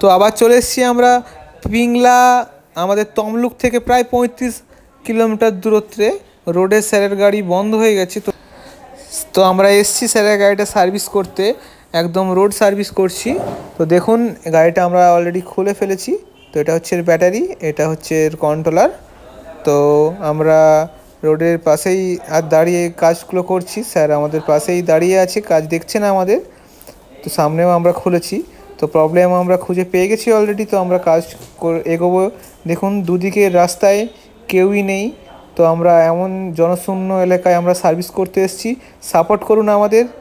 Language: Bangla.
তো আবার চলে এসেছি আমরা পিংলা আমাদের তমলুক থেকে প্রায় পঁয়ত্রিশ কিলোমিটার দূরত্বে রোডে স্যারের গাড়ি বন্ধ হয়ে গেছে তো তো আমরা এসছি স্যারের গাড়িটা সার্ভিস করতে একদম রোড সার্ভিস করছি তো দেখুন গাড়িটা আমরা অলরেডি খুলে ফেলেছি তো এটা হচ্ছে এর ব্যাটারি এটা হচ্ছে এর কন্ট্রোলার তো আমরা রোডের পাশেই আর দাঁড়িয়ে কাজগুলো করছি স্যার আমাদের পাশেই দাঁড়িয়ে আছে কাজ দেখছে না আমাদের তো সামনেও আমরা খুলেছি তো প্রবলেম আমরা খুঁজে পেয়ে গেছি অলরেডি তো আমরা কাজ এগোবো দেখুন দুদিকে রাস্তায় কেউই নেই তো আমরা এমন জনশূন্য এলাকায় আমরা সার্ভিস করতে এসেছি সাপোর্ট করুন আমাদের